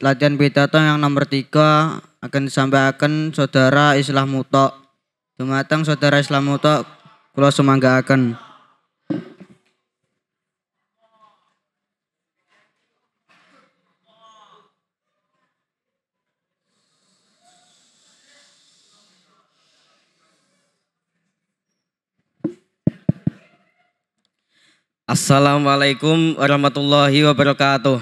latihan pidato yang nomor tiga akan disampaikan saudara Islam Mutok. Dumateng saudara Islam Mutok, kula semangga akan. Assalamualaikum warahmatullahi wabarakatuh.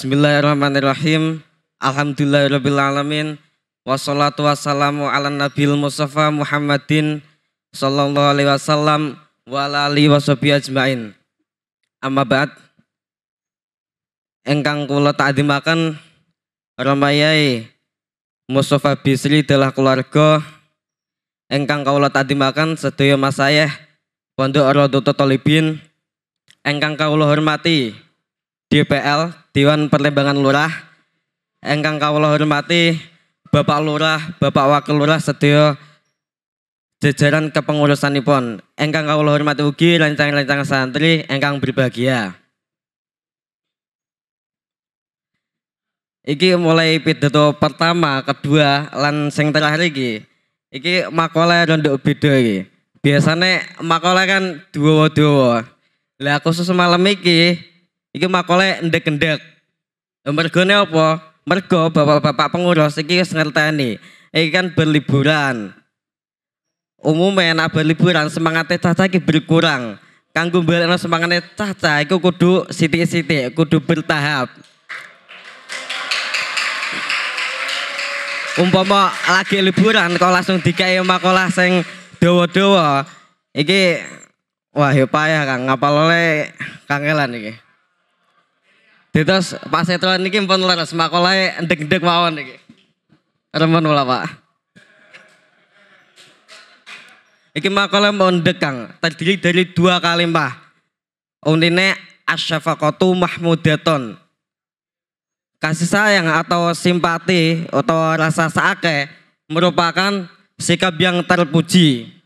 Bismillahirrahmanirrahim. Alhamdulillahirrahmanirrahim. Wassalatu wassalamu ala nabil Mustafa Muhammadin sallallahu alaihi wasallam wa ala alihi washabihi ajmain. Amma ba'd. Engkang kula takdimaken ramayai Mustafa Bisri telah keluarga engkang kula takdimaken sedaya masayah Pondok Rodoto Tolibin engkang kula hormati DPL Dewan Perlembangan Lurah, engkang kawula hormati Bapak Lurah, Bapak Wakil Lurah sedaya jajaran kepengurusanipun, engkang kawula hormati ugi rancang-rancang santri engkang berbahagia. Iki mulai pidato pertama, kedua, lan sing terakhir iki. Iki makola rondo beda iki. Biasanya makola kan dua-dua. Lah khusus malam iki Iki makole ndek endek ya, Mergone apa? Mergo bapak-bapak pengurus iki wis ngerteni. Iki kan berliburan. Umumnya enak berliburan semangatnya caca iki berkurang. Kanggo balekno semangatnya caca iku kudu sithik-sithik, kudu bertahap. Umpama lagi liburan kok langsung dikai makola sing dawa-dawa. Iki wah ya payah Kang, ngapal oleh kangelan iki. Ditos Pak Setuan niki pun leres makolae deg endek mawon niki. Remen kula Pak. Iki makolae mpun degang terdiri dari dua mbah. Untine asyafaqatu mahmudaton. Kasih sayang atau simpati atau rasa saake merupakan sikap yang terpuji.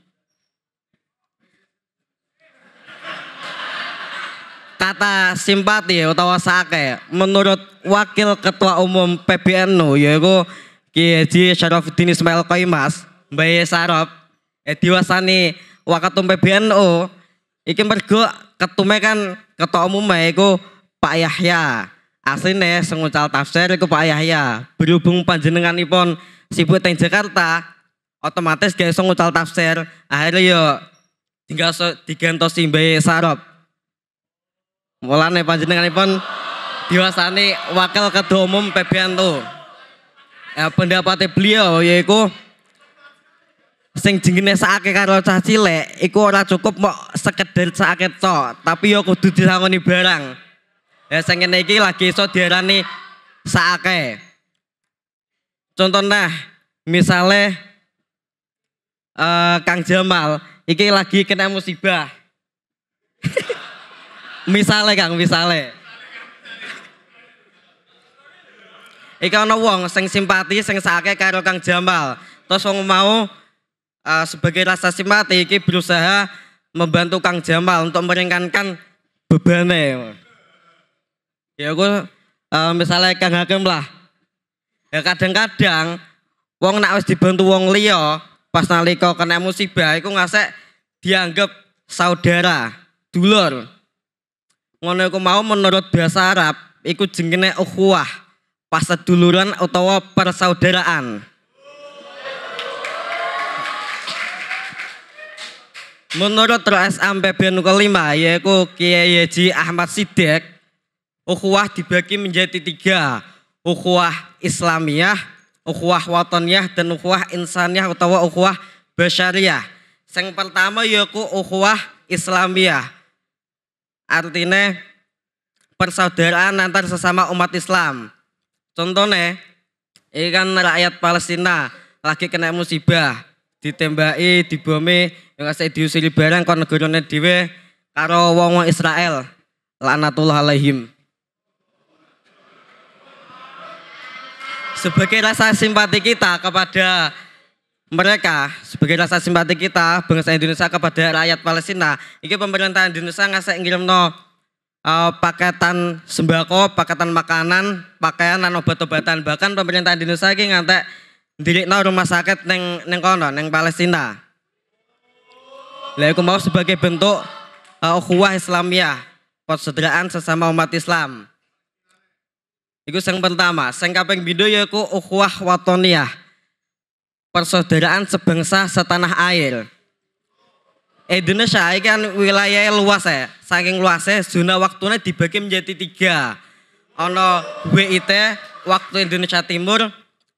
kata simpati utawa sake menurut wakil ketua umum PBNU yaitu Kiai Syarafuddin Ismail Koimas Mbak Sarop eh, diwasani wakatum PBNU iki mergo ketume kan ketua umum iku Pak Yahya asline sengucal tafsir itu Pak Yahya berhubung panjenengan pun sibuk di Jakarta otomatis gak iso tafsir akhirnya yo tinggal digantosi Mbak Sarop Mulane panjenenganipun diwasani Wakil Ketua Umum Pebianto. Ya, eh, pendapatnya beliau yaitu sing jengene sakake karo cah cilik iku ora cukup mok sekedar sakit toh tapi yo ya kudu disangoni barang. Ya sing ngene iki lagi iso diarani saake. Contohnya, misalnya uh, eh, Kang Jamal iki lagi kena musibah. Misale Kang, misale. Iki ana wong sing simpati sing sake karo Kang Jamal. Terus wong mau uh, sebagai rasa simpati iki berusaha membantu Kang Jamal untuk meringankan bebannya. Ya aku uh, eh, misalnya Kang Hakim lah. Ya kadang-kadang wong nak wis dibantu wong liya pas nalika kena musibah iku ngasek dianggap saudara, dulur. Ngono iku mau menurut bahasa Arab iku jenenge ukhuwah, paseduluran utawa persaudaraan. Menurut Rais AMPBN kelima yaitu Kiai Haji Ahmad Sidek, ukhuwah dibagi menjadi tiga, ukhuwah Islamiyah, ukhuwah watoniyah dan ukhuwah insaniyah atau ukhuwah basyariah. Yang pertama yaitu ukhuwah Islamiyah artinya persaudaraan antar sesama umat Islam. Contohnya, ini kan rakyat Palestina lagi kena musibah, ditembaki, dibomi, yang kasih diusir barang kon negarane dhewe karo wong Israel. Laknatullah alaihim. Sebagai rasa simpati kita kepada mereka sebagai rasa simpati kita bangsa Indonesia kepada rakyat Palestina ini pemerintah Indonesia ngasih no uh, eh, paketan sembako, paketan makanan, pakaian dan obat-obatan bahkan pemerintah Indonesia ini ngantek no rumah sakit neng neng kono neng Palestina. Lalu aku mau sebagai bentuk uh, ukhuwah Islamiyah, persaudaraan sesama umat Islam. Iku yang pertama, yang kaping ya yaiku ukhuwah watoniyah persaudaraan sebangsa setanah air. Indonesia ini kan wilayahnya luas ya, saking luasnya zona waktunya dibagi menjadi tiga. Ono WIT waktu Indonesia Timur,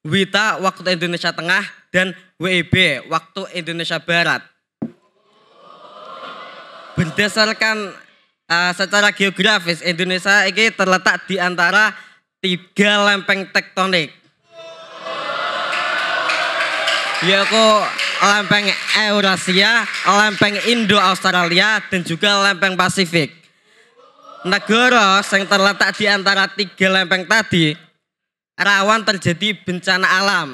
WITA waktu Indonesia Tengah, dan WIB waktu Indonesia Barat. Berdasarkan uh, secara geografis Indonesia ini terletak di antara tiga lempeng tektonik yaitu lempeng Eurasia, lempeng Indo-Australia, dan juga lempeng Pasifik. Negara yang terletak di antara tiga lempeng tadi rawan terjadi bencana alam.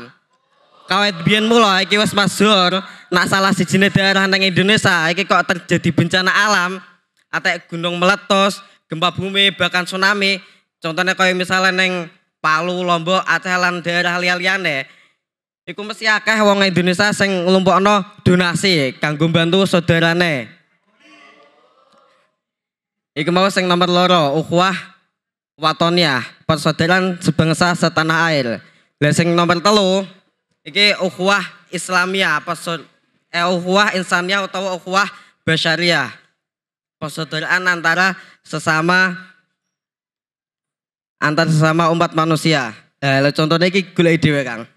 Kawet bian mula iki wis masur, nak salah jenis daerah nang Indonesia iki kok terjadi bencana alam, atau gunung meletus, gempa bumi bahkan tsunami. Contohnya kayak misalnya neng Palu, Lombok, Aceh lan daerah liya-liyane Iku mesti akeh wong Indonesia sing nglumpukno donasi kanggo bantu saudarane. Iku mau sing nomor loro, ukhuwah watonia, persaudaraan sebangsa setanah air. Lah sing nomor telu, iki ukhuwah Islamia, apa eh, ukhuwah insania utawa ukhuwah basyariah. Persaudaraan antara sesama antar sesama umat manusia. Eh, contohnya iki gula dhewe, Kang.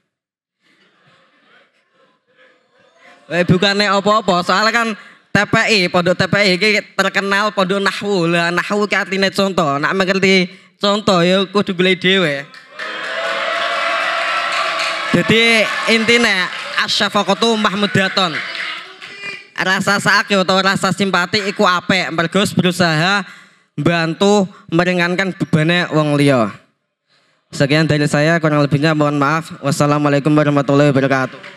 Eh, bukan nek apa-apa, soalnya kan TPI, pondok TPI ini terkenal pondok nahwu lah, nahwu ke artinya contoh, nak mengerti contoh ya kudu beli dhewe. Jadi intinya asyafakotu mahmudaton. Rasa sakit atau rasa simpati iku apik mergo berusaha bantu meringankan bebannya wong liya. Sekian dari saya, kurang lebihnya mohon maaf. Wassalamualaikum warahmatullahi wabarakatuh.